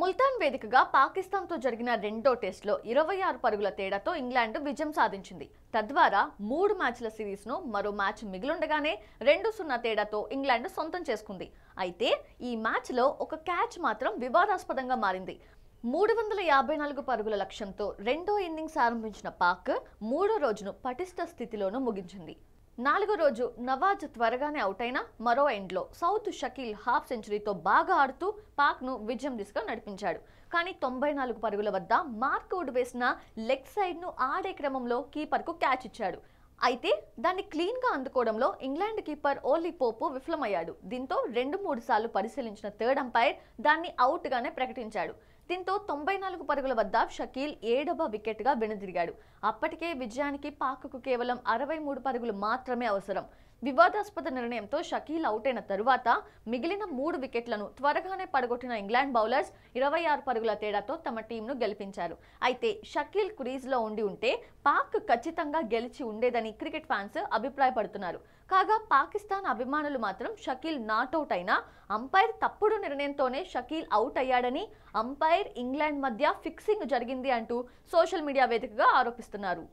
ముల్తాన్ వేదికగా పాకిస్తాన్తో జరిగిన రెండో టెస్టులో ఇరవై ఆరు పరుగుల తేడాతో ఇంగ్లాండ్ విజయం సాధించింది తద్వారా మూడు మ్యాచ్ల సిరీస్ను మరో మ్యాచ్ మిగిలుండగానే రెండు సున్నా తేడాతో ఇంగ్లాండ్ సొంతం చేసుకుంది అయితే ఈ మ్యాచ్లో ఒక క్యాచ్ మాత్రం వివాదాస్పదంగా మారింది మూడు వందల యాభై నాలుగు పరుగుల లక్ష్యంతో రెండో ఇన్నింగ్స్ ఆరంభించిన పాక్ మూడో రోజును పటిష్ట స్థితిలోనూ ముగించింది నాలుగో రోజు నవాజ్ త్వరగానే అవుట్ అయినా మరో ఎండ్లో సౌత్ షకీల్ హాఫ్ సెంచరీతో బాగా ఆడుతూ పాక్ను విజయం దిశగా నడిపించాడు కానీ తొంభై నాలుగు పరుగుల వద్ద మార్క్వుడ్ వేసిన లెగ్ సైడ్ను ఆడే క్రమంలో కీపర్కు క్యాచ్ ఇచ్చాడు అయితే దాన్ని క్లీన్గా అందుకోవడంలో ఇంగ్లాండ్ కీపర్ ఓలీ పోపు విఫలమయ్యాడు దీంతో రెండు మూడు సార్లు పరిశీలించిన థర్డ్ అంపైర్ దాన్ని అవుట్గానే ప్రకటించాడు దీంతో తొంభై నాలుగు పరుగుల వద్ద షకీల్ ఏడవ వికెట్గా వెనుదిరిగాడు అప్పటికే విజయానికి పాకకు కేవలం అరవై మూడు పరుగులు మాత్రమే అవసరం వివాదాస్పద నిర్ణయంతో షకీల్ అవుట్ అయిన తరువాత మిగిలిన మూడు వికెట్లను త్వరగానే పడగొట్టిన ఇంగ్లాండ్ బౌలర్స్ ఇరవై ఆరు పరుగుల తేడాతో తమ టీంను గెలిపించారు అయితే షకీల్ క్రీజ్లో ఉండి ఉంటే పాక్ ఖచ్చితంగా గెలిచి ఉండేదని క్రికెట్ ఫ్యాన్స్ అభిప్రాయపడుతున్నారు కాగా పాకిస్తాన్ అభిమానులు మాత్రం షకీల్ నాట్ అవుట్ అయినా అంపైర్ తప్పుడు నిర్ణయంతోనే షకీల్ అవుట్ అయ్యాడని అంపైర్ ఇంగ్లాండ్ మధ్య ఫిక్సింగ్ జరిగింది అంటూ సోషల్ మీడియా వేదికగా ఆరోపిస్తున్నారు